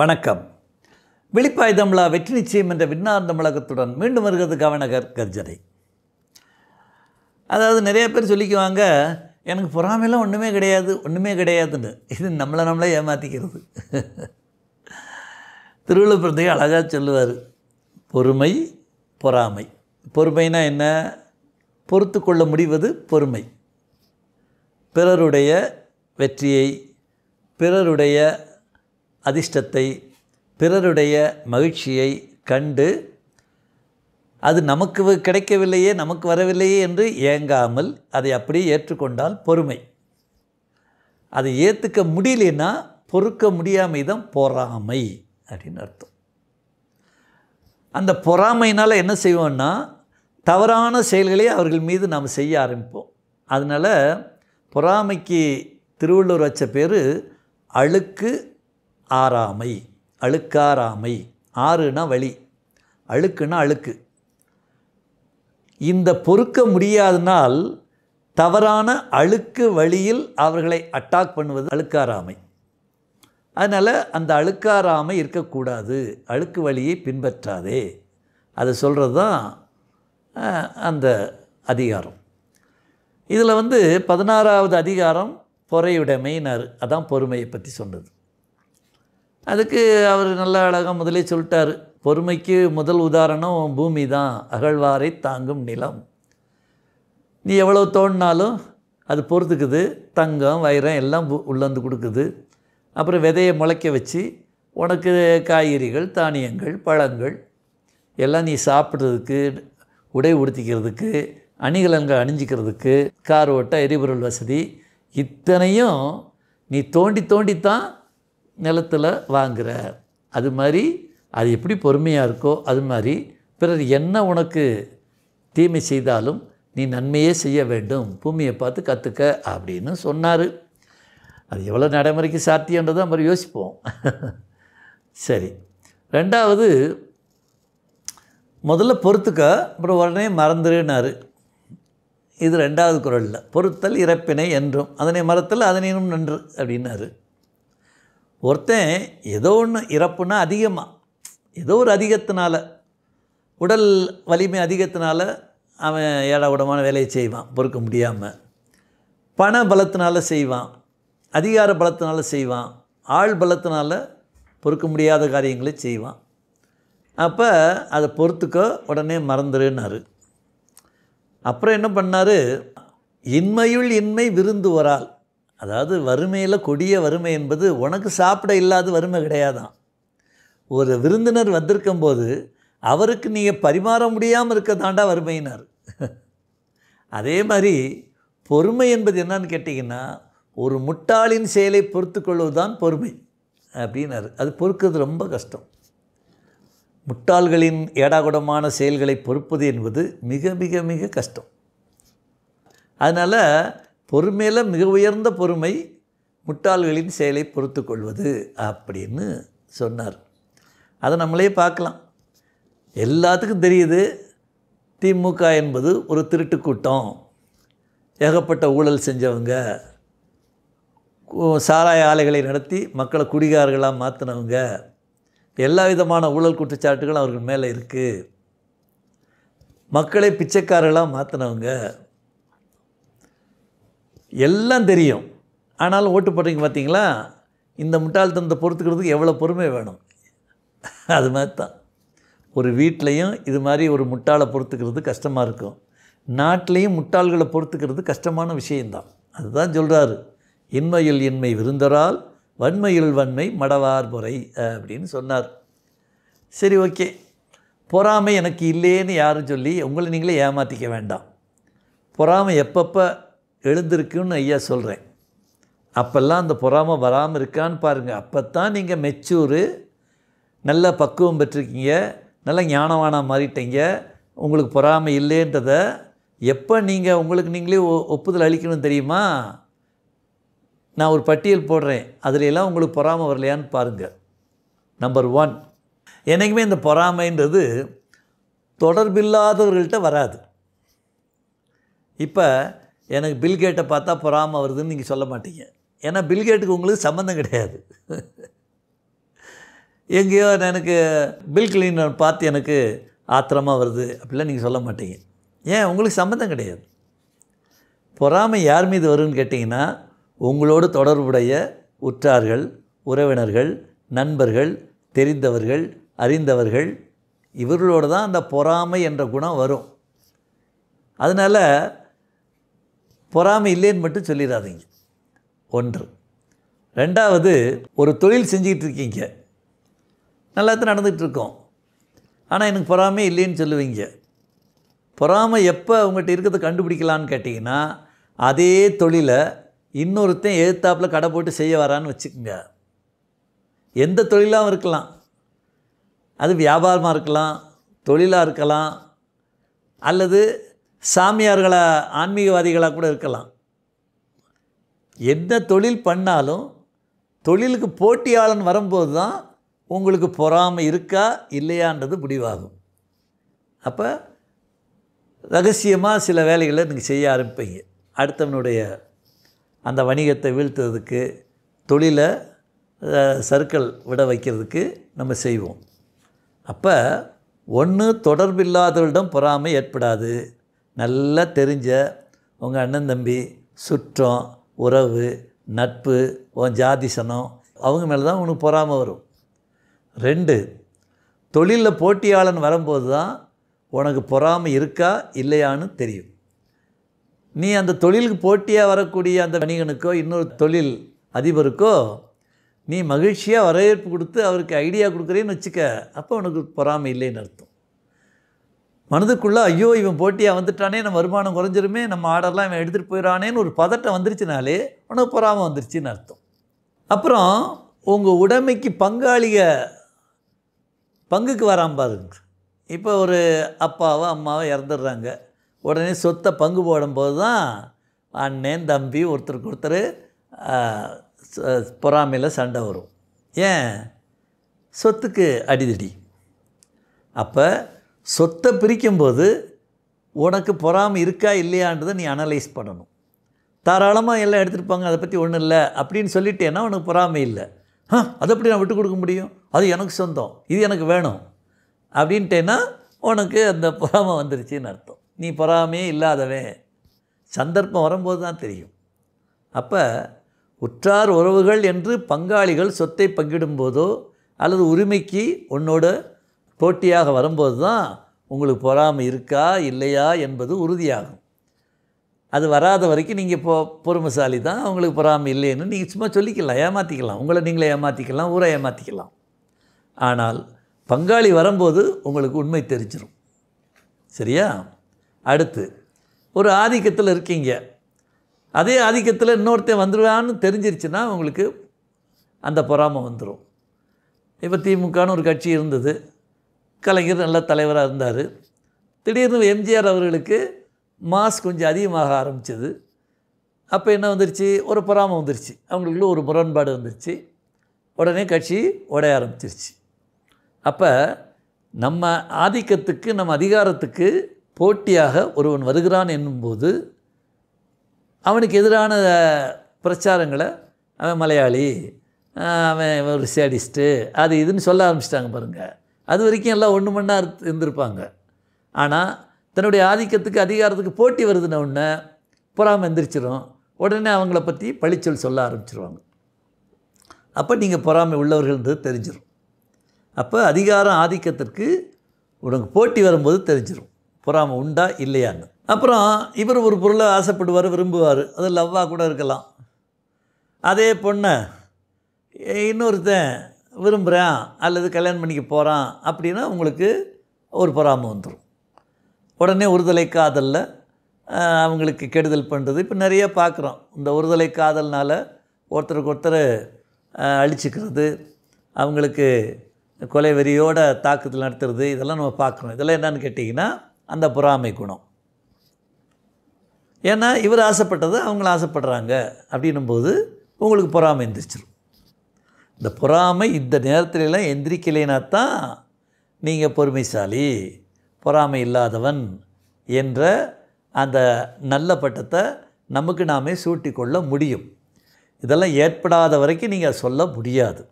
வணக்கம் விழிப்பாய் தமிழா வெற்றி நிச்சயம் என்ற விண்ணார் தமிழகத்துடன் மீண்டும் வருகிறது கவனகர் கர்ஜனை அதாவது நிறைய பேர் சொல்லிக்குவாங்க எனக்கு பொறாமையெல்லாம் ஒன்றுமே கிடையாது ஒன்றுமே கிடையாதுன்னு இது நம்மளை நம்மளே ஏமாற்றிக்கிறது திருவள்ளுவரத்தையே அழகாக சொல்லுவார் பொறுமை பொறாமை பொறுமைனா என்ன பொறுத்து கொள்ள முடிவது பொறுமை பிறருடைய வெற்றியை பிறருடைய அதிர்ஷ்டத்தை பிறருடைய மகிழ்ச்சியை கண்டு அது நமக்கு கிடைக்கவில்லையே நமக்கு வரவில்லையே என்று ஏங்காமல் அதை அப்படியே ஏற்றுக்கொண்டால் பொறுமை அதை ஏற்றுக்க முடியலன்னா பொறுக்க முடியாமை தான் பொறாமை அப்படின்னு அர்த்தம் அந்த பொறாமைனால் என்ன செய்வோம்னா தவறான செயல்களை அவர்கள் மீது நாம் செய்ய ஆரம்பிப்போம் அதனால் பொறாமைக்கு திருவள்ளுவர் வச்ச பேர் அழுக்கு ஆறாமை அழுக்காராமை ஆறுனா வழி அழுக்குன்னா அழுக்கு இந்த பொறுக்க முடியாதனால் தவறான அழுக்கு வழியில் அவர்களை அட்டாக் பண்ணுவது அழுக்காராமை அதனால் அந்த அழுக்காராமை இருக்கக்கூடாது அழுக்கு வழியை பின்பற்றாதே அதை சொல்கிறது தான் அந்த அதிகாரம் இதில் வந்து பதினாறாவது அதிகாரம் பொறையுடைமைனார் அதான் பொறுமையை பற்றி சொன்னது அதுக்கு அவர் நல்ல அழகாக முதலே சொல்லிட்டார் பொறுமைக்கு முதல் உதாரணம் பூமி தான் அகழ்வாரை தாங்கும் நிலம் நீ எவ்வளோ தோணினாலும் அது பொறுத்துக்குது தங்கம் வைரம் எல்லாம் உள்ளந்து கொடுக்குது அப்புறம் விதையை முளைக்க வச்சு உனக்கு காய்கறிகள் தானியங்கள் பழங்கள் எல்லாம் நீ சாப்பிட்றதுக்கு உடை உடுத்திக்கிறதுக்கு அணிகலன்கள் அணிஞ்சிக்கிறதுக்கு கார் ஓட்ட எரிபொருள் வசதி இத்தனையும் நீ தோண்டி தோண்டித்தான் நிலத்தில் வாங்குகிற அது மாதிரி அது எப்படி பொறுமையாக இருக்கோ அது மாதிரி பிறர் என்ன உனக்கு தீமை செய்தாலும் நீ நன்மையே செய்ய வேண்டும் பூமியை பார்த்து கற்றுக்க அப்படின்னு சொன்னார் அது எவ்வளோ நடைமுறைக்கு சாத்தியன்றதை மாதிரி யோசிப்போம் சரி ரெண்டாவது முதல்ல பொறுத்துக்க அப்புறம் உடனே மறந்துருனார் இது ரெண்டாவது குரலில் பொறுத்தல் இறப்பினை என்றும் அதனை மறத்தல் அதனினும் நன்று அப்படின்னாரு ஒருத்தன் ஏதோ ஒன்று இறப்புனா அதிகமாக ஏதோ ஒரு அதிகத்தினால உடல் வலிமை அதிகத்தினால அவன் ஏடாவிடமான வேலையை செய்வான் பொறுக்க முடியாமல் பண பலத்தினால செய்வான் அதிகார பலத்தினால செய்வான் ஆள் பலத்தினால பொறுக்க முடியாத காரியங்களை செய்வான் அப்போ அதை பொறுத்துக்கோ உடனே மறந்துருன்னாரு அப்புறம் என்ன பண்ணார் இன்மையுள் இன்மை விருந்து வரால் அதாவது வறுமையில் கொடிய வறுமை என்பது உனக்கு சாப்பிட இல்லாத வறுமை கிடையாதான் ஒரு விருந்தினர் வந்திருக்கும் போது அவருக்கு நீங்கள் பரிமாற முடியாமல் இருக்கதாண்டா வறுமையினார் அதே மாதிரி பொறுமை என்பது என்னன்னு கேட்டிங்கன்னா ஒரு முட்டாளின் செயலை பொறுத்து கொள்வது தான் பொறுமை அப்படின்னாரு அது பொறுக்கிறது ரொம்ப கஷ்டம் முட்டாள்களின் ஏடாகுடமான செயல்களை பொறுப்பது என்பது மிக மிக மிக கஷ்டம் அதனால் பொறுமையில் மிக உயர்ந்த பொறுமை முட்டாள்களின் செயலை பொறுத்து கொள்வது அப்படின்னு சொன்னார் அதை நம்மளே பார்க்கலாம் எல்லாத்துக்கும் தெரியுது திமுக என்பது ஒரு திருட்டு கூட்டம் ஏகப்பட்ட ஊழல் செஞ்சவங்க சாராய ஆலைகளை நடத்தி மக்களை குடிகாரர்களாக மாற்றினவங்க எல்லா விதமான ஊழல் குற்றச்சாட்டுகளும் அவர்கள் மேலே இருக்குது மக்களை பிச்சைக்காரர்களாக மாற்றினவங்க எல்லாம் தெரியும் ஆனாலும் ஓட்டு போட்டீங்க பார்த்தீங்களா இந்த முட்டாள்தனத்தை பொறுத்துக்கிறதுக்கு எவ்வளோ பொறுமை வேணும் அது மாதிரி தான் ஒரு வீட்லேயும் இது மாதிரி ஒரு முட்டாளை பொறுத்துக்கிறது கஷ்டமாக இருக்கும் நாட்டிலையும் முட்டாள்களை பொறுத்துக்கிறது கஷ்டமான விஷயந்தான் அதுதான் சொல்கிறாரு இன்மையில் இன்மை விருந்தரால் வன்மையில் வன்மை மடவார் பொறை அப்படின்னு சொன்னார் சரி ஓகே பொறாமை எனக்கு இல்லைன்னு யாரும் சொல்லி உங்களை நீங்களே ஏமாற்றிக்க வேண்டாம் பொறாமை எப்பப்போ எழுந்திருக்குன்னு ஐயா சொல்கிறேன் அப்போல்லாம் அந்த பொறாமை வராமல் இருக்கான்னு பாருங்கள் அப்போ தான் நீங்கள் மெச்சூரு நல்ல பக்குவம் பெற்றிருக்கீங்க நல்ல ஞானவானாக மாறிட்டீங்க உங்களுக்கு பொறாமை இல்லைன்றத எப்போ நீங்கள் உங்களுக்கு நீங்களே ஒப்புதல் அளிக்கணும் தெரியுமா நான் ஒரு பட்டியல் போடுறேன் அதுலெல்லாம் உங்களுக்கு பொறாமல் வரலையான்னு பாருங்கள் நம்பர் ஒன் என்றைக்குமே இந்த பொறாமைன்றது தொடர்பில்லாதவர்கள்ட்ட வராது இப்போ எனக்கு பில்கேட்டை பார்த்தா பொறாமல் வருதுன்னு நீங்கள் சொல்ல மாட்டீங்க ஏன்னா பில்கேட்டுக்கு உங்களுக்கு சம்மந்தம் கிடையாது எங்கேயோ எனக்கு பில் கிளீனர் பார்த்து எனக்கு ஆத்திரமாக வருது அப்படிலாம் நீங்கள் சொல்ல மாட்டீங்க ஏன் உங்களுக்கு சம்மந்தம் கிடையாது பொறாமை யார் மீது வரும்னு கேட்டிங்கன்னா உங்களோடு தொடர்புடைய உற்றார்கள் உறவினர்கள் நண்பர்கள் தெரிந்தவர்கள் அறிந்தவர்கள் இவர்களோடு தான் அந்த பொறாமை என்ற குணம் வரும் அதனால் பொறாமை இல்லைன்னு மட்டும் சொல்லிடாதீங்க ஒன்று ரெண்டாவது ஒரு தொழில் செஞ்சுக்கிட்டு இருக்கீங்க நல்லா தான் நடந்துகிட்ருக்கோம் ஆனால் எனக்கு பொறாமை இல்லைன்னு சொல்லுவீங்க பொறாமை எப்போ உங்கள்கிட்ட இருக்கிறத கண்டுபிடிக்கலான்னு கேட்டிங்கன்னா அதே தொழிலை இன்னொருத்தன் எதிர்த்தாப்பில் கடை போட்டு செய்ய வரான்னு வச்சுக்கோங்க எந்த தொழிலாகவும் இருக்கலாம் அது வியாபாரமாக இருக்கலாம் தொழிலாக இருக்கலாம் அல்லது சாமியார்களாக ஆன்மீகவாதிகளாக கூட இருக்கலாம் எந்த தொழில் பண்ணாலும் தொழிலுக்கு போட்டியாளன் வரும்போது தான் உங்களுக்கு பொறாமை இருக்கா இல்லையான்றது முடிவாகும் அப்போ ரகசியமாக சில வேலைகளை நீங்கள் செய்ய ஆரம்பிப்பீங்க அடுத்தவனுடைய அந்த வணிகத்தை வீழ்த்துறதுக்கு தொழிலை சர்க்கிள் விட வைக்கிறதுக்கு நம்ம செய்வோம் அப்போ ஒன்று தொடர்பில்லாதவரிடம் பொறாமை ஏற்படாது நல்லா தெரிஞ்ச உங்கள் அண்ணன் தம்பி சுற்றம் உறவு நட்பு உன் ஜாதிசனம் அவங்க மேலே தான் உனக்கு பொறாமல் வரும் ரெண்டு தொழிலில் போட்டியாளன் வரும்போது தான் உனக்கு பொறாமல் இருக்கா இல்லையான்னு தெரியும் நீ அந்த தொழிலுக்கு போட்டியாக வரக்கூடிய அந்த வணிகனுக்கோ இன்னொரு தொழில் அதிபருக்கோ நீ மகிழ்ச்சியாக வரவேற்பு கொடுத்து அவருக்கு ஐடியா கொடுக்குறேன்னு வச்சுக்க அப்போ உனக்கு பொறாமல் இல்லைன்னு அர்த்தம் மனதுக்குள்ளே ஐயோ இவன் போட்டியாக வந்துட்டானே நம்ம வருமானம் குறைஞ்சிருமே நம்ம ஆர்டர்லாம் இவன் எடுத்துகிட்டு போயிடானேன்னு ஒரு பதட்டம் வந்துருச்சுனாலே உனக்கு பொறாமல் வந்துருச்சுன்னு அர்த்தம் அப்புறம் உங்கள் உடைமைக்கு பங்காளிக பங்குக்கு வராமல் பாருங்க இப்போ ஒரு அப்பாவோ அம்மாவோ இறந்துடுறாங்க உடனே சொத்தை பங்கு போடும்போது தான் அண்ணன் தம்பி ஒருத்தருக்கு ஒருத்தர் பொறாமையில் சண்டை வரும் ஏன் சொத்துக்கு அடிதடி அப்போ சொத்தை பிரிக்கும்போது உனக்கு பொறாமல் இருக்கா இல்லையான்றதை நீ அனலைஸ் பண்ணணும் தாராளமாக எல்லாம் எடுத்துகிட்டு போங்க அதை பற்றி ஒன்றும் இல்லை அப்படின்னு சொல்லிட்டேன்னா உனக்கு பொறாமை இல்லை ஆ அதை எப்படி நான் விட்டு கொடுக்க முடியும் அது எனக்கு சொந்தம் இது எனக்கு வேணும் அப்படின்ட்டேன்னா உனக்கு அந்த பொறாமை வந்துருச்சுன்னு அர்த்தம் நீ பொறாமையே இல்லாதவன் சந்தர்ப்பம் வரும்போது தான் தெரியும் அப்போ உற்றார் உறவுகள் என்று பங்காளிகள் சொத்தை பங்கிடும்போதோ அல்லது உரிமைக்கு உன்னோட போட்டியாக வரும்போது தான் உங்களுக்கு பொறாமை இருக்கா இல்லையா என்பது உறுதியாகும் அது வராத வரைக்கும் நீங்கள் இப்போ பொறுமைசாலி தான் அவங்களுக்கு பொறாமை இல்லைன்னு நீங்கள் சும்மா சொல்லிக்கலாம் ஏமாற்றிக்கலாம் உங்களை நீங்களே ஏமாற்றிக்கலாம் ஊரை ஏமாற்றிக்கலாம் ஆனால் பங்காளி வரும்போது உங்களுக்கு உண்மை தெரிஞ்சிடும் சரியா அடுத்து ஒரு ஆதிக்கத்தில் இருக்கீங்க அதே ஆதிக்கத்தில் இன்னொருத்தன் வந்துடுவான்னு தெரிஞ்சிருச்சுன்னா உங்களுக்கு அந்த பொறாமை வந்துடும் இப்போ திமுகன்னு ஒரு கட்சி இருந்தது கலைஞர் நல்ல தலைவராக இருந்தார் திடீர்னு எம்ஜிஆர் அவர்களுக்கு மாஸ் கொஞ்சம் அதிகமாக ஆரம்பித்தது அப்போ என்ன வந்துருச்சு ஒரு பொறாமை வந்துருச்சு அவங்களுக்குள்ள ஒரு முரண்பாடு வந்துருச்சு உடனே கட்சி உடைய ஆரம்பிச்சிருச்சு அப்போ நம்ம ஆதிக்கத்துக்கு நம்ம அதிகாரத்துக்கு போட்டியாக ஒருவன் வருகிறான் என்னும்போது அவனுக்கு எதிரான பிரச்சாரங்களை அவன் மலையாளி அவன் ஒரு சேடிஸ்ட்டு அது இதுன்னு சொல்ல ஆரம்பிச்சிட்டாங்க பாருங்கள் அது வரைக்கும் எல்லாம் ஒன்று மண்ணாக இருந்திருப்பாங்க ஆனால் தன்னுடைய ஆதிக்கத்துக்கு அதிகாரத்துக்கு போட்டி வருதுன உடனே புறாமல் எந்திரிச்சிடும் உடனே அவங்கள பற்றி பழிச்சொல் சொல்ல ஆரம்பிச்சிருவாங்க அப்போ நீங்கள் பொறாமை உள்ளவர்கள்ன்றது தெரிஞ்சிடும் அப்போ அதிகாரம் ஆதிக்கத்திற்கு உனக்கு போட்டி வரும்போது தெரிஞ்சிடும் பொறாமை உண்டா இல்லையான்னு அப்புறம் இவர் ஒரு பொருளை ஆசைப்படுவார் விரும்புவார் அது லவ்வாக கூட இருக்கலாம் அதே பொண்ணை இன்னொருத்தன் விரும்புகிறேன் அல்லது கல்யாணம் பண்ணிக்க போகிறான் அப்படின்னா உங்களுக்கு ஒரு பொறாமல் வந்துடும் உடனே ஒருதலை காதலில் அவங்களுக்கு கெடுதல் பண்ணுறது இப்போ நிறைய பார்க்குறோம் இந்த ஒருதலை காதல்னால் ஒருத்தருக்கு ஒருத்தர் அழிச்சிக்கிறது அவங்களுக்கு கொலை வெறியோட தாக்குதல் நடத்துறது இதெல்லாம் நம்ம பார்க்குறோம் இதெல்லாம் என்னென்னு கேட்டிங்கன்னா அந்த பொறாமை குணம் ஏன்னா இவர் ஆசைப்பட்டது அவங்கள ஆசைப்படுறாங்க அப்படின்னும் போது உங்களுக்கு பொறாமை எந்திரிச்சிடும் இந்த பொறாமை இந்த நேரத்திலலாம் எந்திரிக்கலைனா தான் நீங்கள் பொறுமைசாலி பொறாமை இல்லாதவன் என்ற அந்த நல்ல பட்டத்தை நமக்கு நாமே சூட்டிக்கொள்ள முடியும் இதெல்லாம் ஏற்படாத வரைக்கும் நீங்கள் சொல்ல முடியாது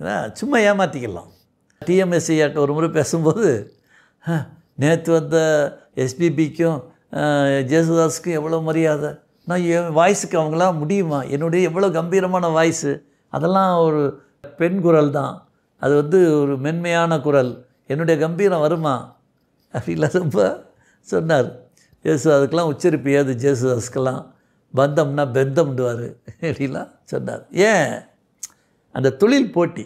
ஏன்னா சும்மா ஏமாற்றிக்கலாம் டிஎம்எஸ்சி ஆட்ட ஒரு முறை பேசும்போது நேற்று வந்த எஸ்பிபிக்கும் ஜேசுதாஸுக்கும் எவ்வளோ மரியாதை நான் என் வாய்ஸுக்கு அவங்களாம் முடியுமா என்னுடைய எவ்வளோ கம்பீரமான வாய்ஸு அதெல்லாம் ஒரு பெண் குரல் தான் அது வந்து ஒரு மென்மையான குரல் என்னுடைய கம்பீரம் வருமா அப்படின்லாம் ரொம்ப சொன்னார் ஜேசு அதுக்கெல்லாம் உச்சரிப்பு ஏது ஜேசுதாஸ்க்கெல்லாம் பந்தம்னா பெந்தம்டுவார் அப்படிலாம் சொன்னார் ஏன் அந்த தொழில் போட்டி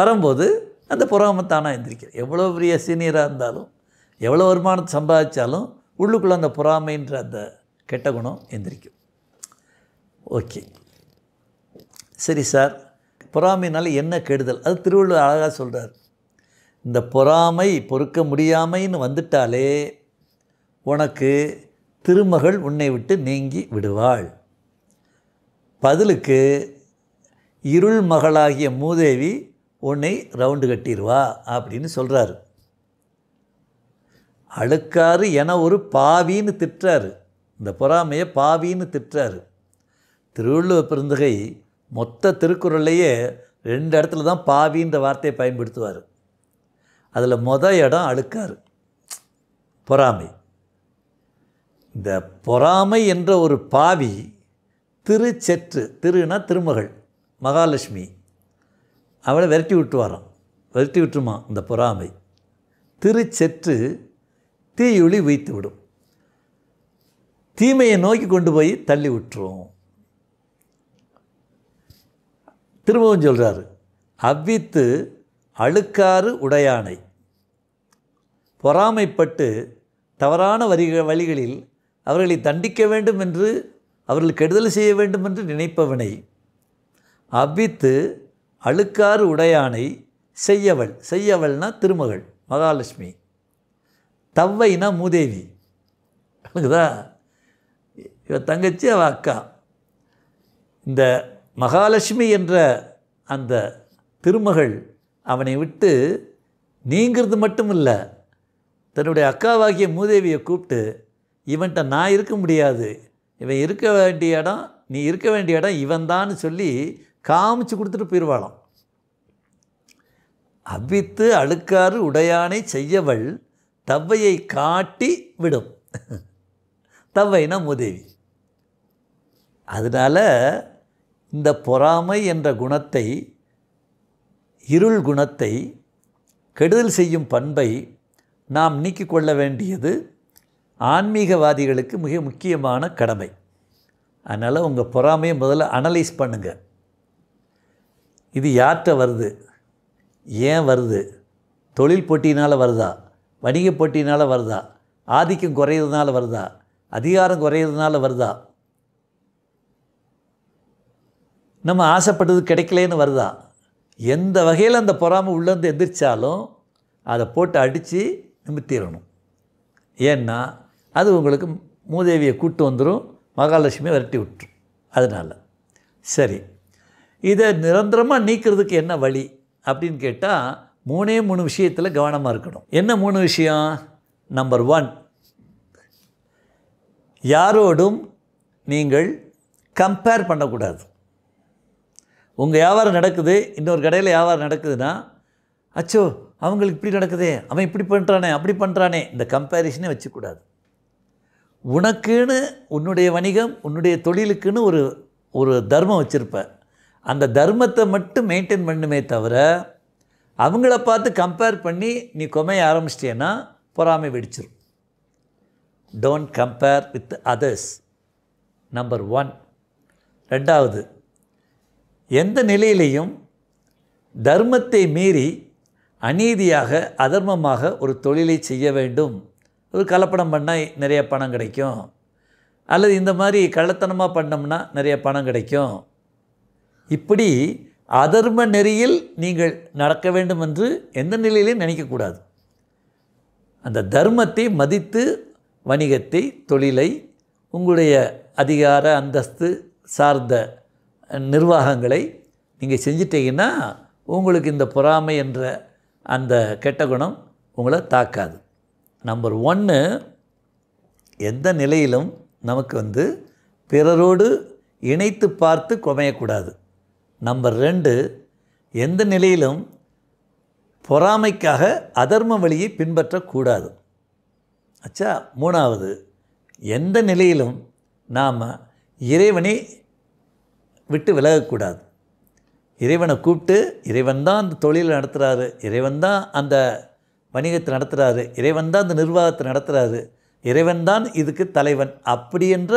வரும்போது அந்த பொறாமல் தானாக எந்திரிக்கிறது எவ்வளோ பெரிய சீனியராக இருந்தாலும் எவ்வளோ வருமானத்தை சம்பாதிச்சாலும் உள்ளுக்குள்ளே அந்த பொறாமைன்ற அந்த கெட்ட குணம் எந்திரிக்கும் ஓகே சரி சார் பொறாமைனால என்ன கெடுதல் அது திருவள்ளுவர் அழகாக சொல்கிறார் இந்த பொறாமை பொறுக்க முடியாமைன்னு வந்துட்டாலே உனக்கு திருமகள் உன்னை விட்டு நீங்கி விடுவாள் பதிலுக்கு இருள் மகளாகிய மூதேவி உன்னை ரவுண்டு கட்டிடுவா அப்படின்னு சொல்கிறாரு அழுக்காறு என ஒரு பாவின்னு திட்டுறாரு இந்த பொறாமையை பாவின்னு திட்டுறாரு திருவள்ளுவர் பிறந்தகை மொத்த திருக்குறள்லையே ரெண்டு இடத்துல தான் பாவின்ற வார்த்தையை பயன்படுத்துவார் அதில் மொதல் இடம் அழுக்கார் பொறாமை இந்த பொறாமை என்ற ஒரு பாவி திருச்செற்று திருனா திருமகள் மகாலட்சுமி அவளை விரட்டி விட்டு வரோம் விரட்டி விட்டுருமா இந்த பொறாமை திருச்செற்று தீயுளி வைத்து விடும் தீமையை நோக்கி கொண்டு போய் தள்ளி விட்டுரும் திரும்பவும் சொல்கிறாரு அவ்வித்து அழுக்காறு உடையானை பொறாமைப்பட்டு தவறான வரி வழிகளில் அவர்களை தண்டிக்க வேண்டும் என்று அவர்கள் கெடுதல் செய்ய வேண்டும் என்று நினைப்பவனை அவ்வித்து அழுக்காறு உடையானை செய்யவள் செய்யவள்னா திருமகள் மகாலட்சுமி தவ்வைனா மூதேவி இருக்குதா இவ தங்கச்சி அவள் அக்கா இந்த மகாலட்சுமி என்ற அந்த திருமகள் அவனை விட்டு நீங்கிறது மட்டும் இல்லை தன்னுடைய அக்காவாகிய மூதேவியை கூப்பிட்டு இவன்கிட்ட நான் இருக்க முடியாது இவன் இருக்க வேண்டிய இடம் நீ இருக்க வேண்டிய இடம் இவன்தான்னு சொல்லி காமிச்சு கொடுத்துட்டு போயிடுவாளாம் அவ்வித்து அழுக்காறு உடையானை செய்யவள் தவ்வையை காட்டி விடும் தவ்வைனா மூதேவி அதனால் இந்த பொறாமை என்ற குணத்தை இருள் குணத்தை கெடுதல் செய்யும் பண்பை நாம் நீக்கிக் கொள்ள வேண்டியது ஆன்மீகவாதிகளுக்கு மிக முக்கியமான கடமை அதனால் உங்கள் பொறாமையை முதல்ல அனலைஸ் பண்ணுங்கள் இது யார்கிட்ட வருது ஏன் வருது தொழில் போட்டியினால் வருதா வணிக போட்டியினால் வருதா ஆதிக்கம் குறையிறதுனால வருதா அதிகாரம் குறையிறதுனால வருதா நம்ம ஆசைப்பட்டது கிடைக்கலேன்னு வருதா எந்த வகையில் அந்த பொறாமை உள்ளேருந்து எந்திரிச்சாலும் அதை போட்டு அடித்து நிமித்திடணும் ஏன்னா அது உங்களுக்கு மூதேவியை கூட்டு வந்துடும் மகாலட்சுமியை விரட்டி விட்டுரும் அதனால் சரி இதை நிரந்தரமாக நீக்கிறதுக்கு என்ன வழி அப்படின்னு கேட்டால் மூணே மூணு விஷயத்தில் கவனமாக இருக்கணும் என்ன மூணு விஷயம் நம்பர் ஒன் யாரோடும் நீங்கள் கம்பேர் பண்ணக்கூடாது உங்கள் வியாபாரம் நடக்குது இன்னொரு கடையில் வியாபாரம் நடக்குதுன்னா அச்சோ அவங்களுக்கு இப்படி நடக்குதே அவன் இப்படி பண்ணுறானே அப்படி பண்ணுறானே இந்த கம்பேரிஷனே வச்சுக்கூடாது உனக்குன்னு உன்னுடைய வணிகம் உன்னுடைய தொழிலுக்குன்னு ஒரு ஒரு தர்மம் வச்சுருப்ப அந்த தர்மத்தை மட்டும் மெயின்டைன் பண்ணுமே தவிர அவங்கள பார்த்து கம்பேர் பண்ணி நீ கொமைய ஆரம்பிச்சிட்டேன்னா பொறாமை வெடிச்சிடும் don't compare with others number one ரெண்டாவது எந்த நிலையிலையும் தர்மத்தை மீறி அநீதியாக அதர்மமாக ஒரு தொழிலை செய்ய வேண்டும் ஒரு கலப்படம் பண்ணால் நிறைய பணம் கிடைக்கும் அல்லது இந்த மாதிரி கள்ளத்தனமாக பண்ணோம்னா நிறைய பணம் கிடைக்கும் இப்படி அதர்ம நெறியில் நீங்கள் நடக்க வேண்டும் என்று எந்த நிலையிலையும் நினைக்கக்கூடாது அந்த தர்மத்தை மதித்து வணிகத்தை தொழிலை உங்களுடைய அதிகார அந்தஸ்து சார்ந்த நிர்வாகங்களை நீங்கள் செஞ்சிட்டிங்கன்னா உங்களுக்கு இந்த பொறாமை என்ற அந்த கெட்ட குணம் உங்களை தாக்காது நம்பர் ஒன்று எந்த நிலையிலும் நமக்கு வந்து பிறரோடு இணைத்து பார்த்து குமையக்கூடாது நம்பர் ரெண்டு எந்த நிலையிலும் பொறாமைக்காக அதர்ம வழியை பின்பற்றக்கூடாது அச்சா மூணாவது எந்த நிலையிலும் நாம் இறைவனை விட்டு விலகக்கூடாது இறைவனை கூப்பிட்டு இறைவன் தான் அந்த தொழில் நடத்துகிறாரு இறைவன் தான் அந்த வணிகத்தை நடத்துகிறாரு இறைவன் தான் அந்த நிர்வாகத்தை நடத்துகிறாரு இறைவன் தான் இதுக்கு தலைவன் அப்படி என்ற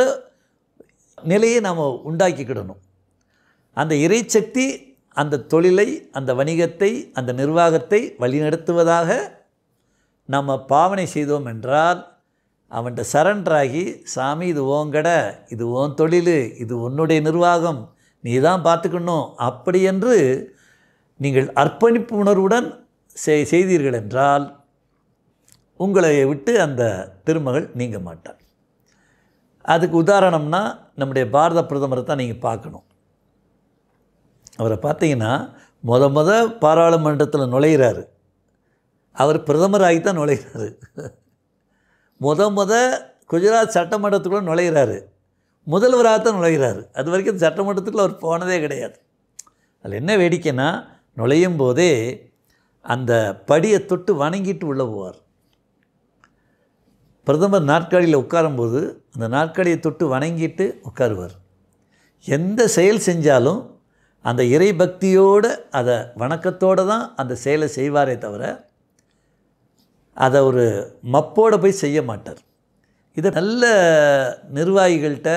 நிலையை நாம் உண்டாக்கிக்கிடணும் அந்த இறைச்சக்தி அந்த தொழிலை அந்த வணிகத்தை அந்த நிர்வாகத்தை வழிநடத்துவதாக நம்ம பாவனை செய்தோம் என்றால் அவன்கிட்ட சரண்டராகி சாமி இது ஓங்கடை இது ஓன் தொழில் இது உன்னுடைய நிர்வாகம் நீ தான் பார்த்துக்கணும் அப்படி என்று நீங்கள் அர்ப்பணிப்பு உணர்வுடன் செய்தீர்கள் என்றால் உங்களை விட்டு அந்த திருமகள் நீங்க மாட்டார் அதுக்கு உதாரணம்னா நம்முடைய பாரத பிரதமரை தான் நீங்கள் பார்க்கணும் அவரை பார்த்தீங்கன்னா மொத மொதல் பாராளுமன்றத்தில் நுழையிறாரு அவர் பிரதமராகி தான் நுழைகிறாரு மொத மொதல் குஜராத் சட்டமன்றத்துக்குள்ளே நுழையிறாரு முதல்வராக தான் நுழைகிறார் அது வரைக்கும் சட்டமன்றத்துக்குள்ள அவர் போனதே கிடையாது அதில் என்ன வேடிக்கைன்னா நுழையும் போதே அந்த படியை தொட்டு வணங்கிட்டு உள்ளே போவார் பிரதமர் நாற்காலியில் உட்காரும்போது அந்த நாற்காலியை தொட்டு வணங்கிட்டு உட்காருவார் எந்த செயல் செஞ்சாலும் அந்த இறை பக்தியோடு அதை வணக்கத்தோடு தான் அந்த செயலை செய்வாரே தவிர அதை ஒரு மப்போடு போய் செய்ய மாட்டார் இதை நல்ல நிர்வாகிகள்கிட்ட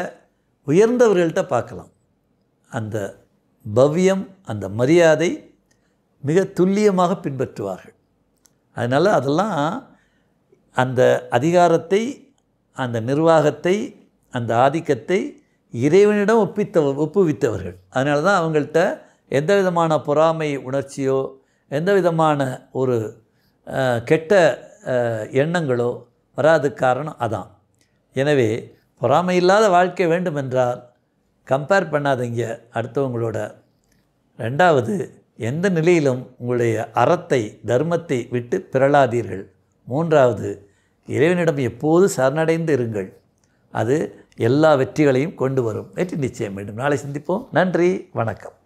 உயர்ந்தவர்கள்ட்ட பார்க்கலாம் அந்த பவ்யம் அந்த மரியாதை மிக துல்லியமாக பின்பற்றுவார்கள் அதனால் அதெல்லாம் அந்த அதிகாரத்தை அந்த நிர்வாகத்தை அந்த ஆதிக்கத்தை இறைவனிடம் ஒப்பித்த ஒப்புவித்தவர்கள் அதனால தான் அவங்கள்ட்ட எந்த விதமான பொறாமை உணர்ச்சியோ எந்த விதமான ஒரு கெட்ட எண்ணங்களோ வராது காரணம் அதான் எனவே பொறாமை இல்லாத வாழ்க்கை வேண்டுமென்றால் கம்பேர் பண்ணாதீங்க அடுத்தவங்களோட ரெண்டாவது எந்த நிலையிலும் உங்களுடைய அறத்தை தர்மத்தை விட்டு பிறளாதீர்கள் மூன்றாவது இறைவனிடம் எப்போது சரணடைந்து இருங்கள் அது எல்லா வெற்றிகளையும் கொண்டு வரும் வெற்றி நிச்சயம் வேண்டும் நாளை சிந்திப்போம் நன்றி வணக்கம்